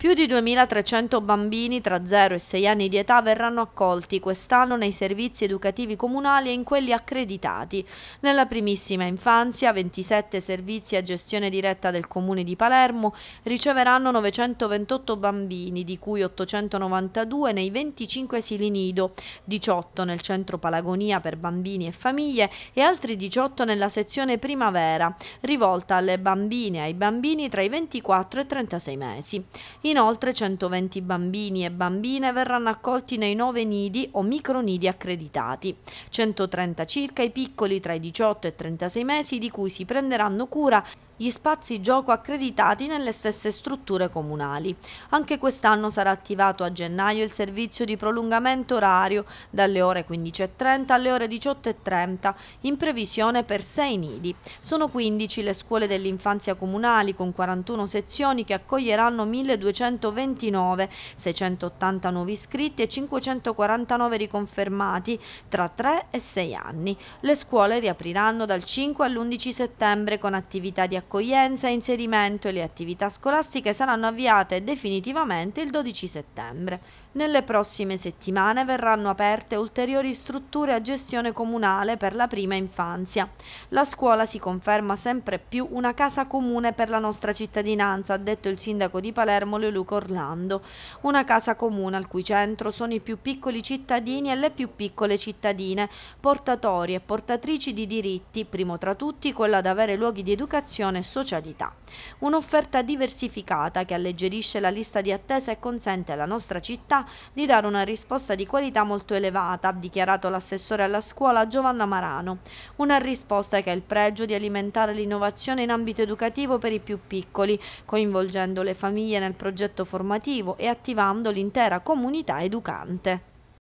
Più di 2.300 bambini tra 0 e 6 anni di età verranno accolti quest'anno nei servizi educativi comunali e in quelli accreditati. Nella primissima infanzia, 27 servizi a gestione diretta del Comune di Palermo riceveranno 928 bambini, di cui 892 nei 25 asili nido, 18 nel centro Palagonia per bambini e famiglie e altri 18 nella sezione Primavera, rivolta alle bambine e ai bambini tra i 24 e i 36 mesi. Inoltre 120 bambini e bambine verranno accolti nei nove nidi o micronidi accreditati, 130 circa i piccoli tra i 18 e i 36 mesi di cui si prenderanno cura gli spazi gioco accreditati nelle stesse strutture comunali. Anche quest'anno sarà attivato a gennaio il servizio di prolungamento orario dalle ore 15.30 alle ore 18.30 in previsione per 6 nidi. Sono 15 le scuole dell'infanzia comunali con 41 sezioni che accoglieranno 1229, 680 nuovi iscritti e 549 riconfermati tra 3 e 6 anni. Le scuole riapriranno dal 5 all'11 settembre con attività di accoglienza accoglienza, e inserimento e le attività scolastiche saranno avviate definitivamente il 12 settembre. Nelle prossime settimane verranno aperte ulteriori strutture a gestione comunale per la prima infanzia. La scuola si conferma sempre più una casa comune per la nostra cittadinanza, ha detto il sindaco di Palermo Leoluco Orlando. Una casa comune al cui centro sono i più piccoli cittadini e le più piccole cittadine, portatori e portatrici di diritti, primo tra tutti quello ad avere luoghi di educazione e socialità. Un'offerta diversificata che alleggerisce la lista di attesa e consente alla nostra città di dare una risposta di qualità molto elevata, ha dichiarato l'assessore alla scuola Giovanna Marano. Una risposta che ha il pregio di alimentare l'innovazione in ambito educativo per i più piccoli, coinvolgendo le famiglie nel progetto formativo e attivando l'intera comunità educante.